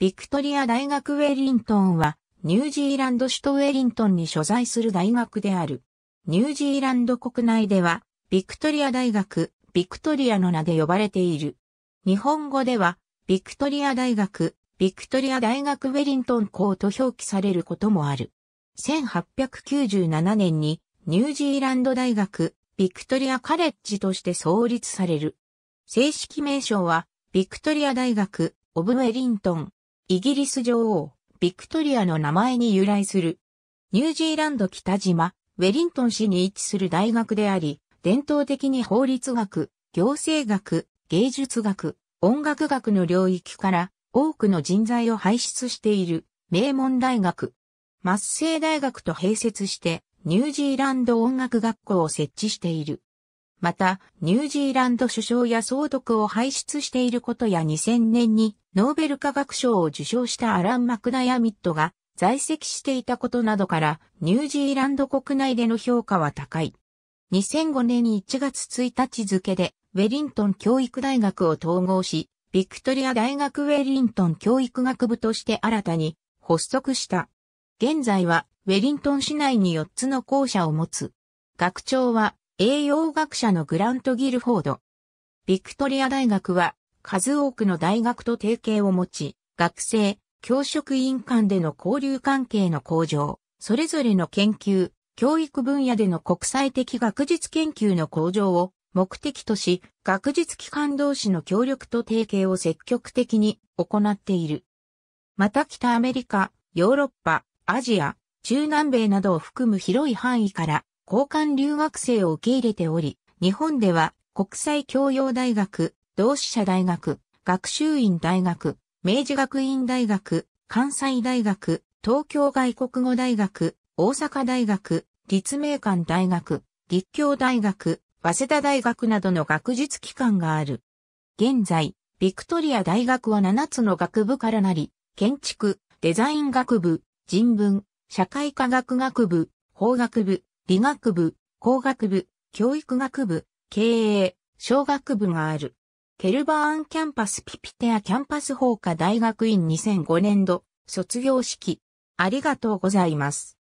ビクトリア大学ウェリントンは、ニュージーランド首都ウェリントンに所在する大学である。ニュージーランド国内では、ビクトリア大学、ビクトリアの名で呼ばれている。日本語では、ビクトリア大学、ビクトリア大学ウェリントン校と表記されることもある。1897年に、ニュージーランド大学、ビクトリアカレッジとして創立される。正式名称は、ビクトリア大学、オブウェリントン。イギリス女王、ビクトリアの名前に由来する。ニュージーランド北島、ウェリントン市に位置する大学であり、伝統的に法律学、行政学、芸術学、音楽学の領域から多くの人材を輩出している名門大学。マッセイ大学と併設してニュージーランド音楽学校を設置している。また、ニュージーランド首相や総督を輩出していることや2000年にノーベル化学賞を受賞したアラン・マクナヤミットが在籍していたことなどから、ニュージーランド国内での評価は高い。2005年1月1日付で、ウェリントン教育大学を統合し、ビクトリア大学ウェリントン教育学部として新たに発足した。現在は、ウェリントン市内に4つの校舎を持つ。学長は、栄養学者のグラント・ギルフォード。ビクトリア大学は数多くの大学と提携を持ち、学生、教職員間での交流関係の向上、それぞれの研究、教育分野での国際的学術研究の向上を目的とし、学術機関同士の協力と提携を積極的に行っている。また北アメリカ、ヨーロッパ、アジア、中南米などを含む広い範囲から交換留学生を受け入れており、日本では国際教養大学、同志社大学、学習院大学、明治学院大学、関西大学、東京外国語大学、大阪大学、立命館大学、立教大学、早稲田大学などの学術機関がある。現在、ビクトリア大学は7つの学部からなり、建築、デザイン学部、人文、社会科学学部、法学部、理学部、工学部、教育学部、経営、小学部がある。ケルバーンキャンパスピピテアキャンパス法科大学院2005年度卒業式。ありがとうございます。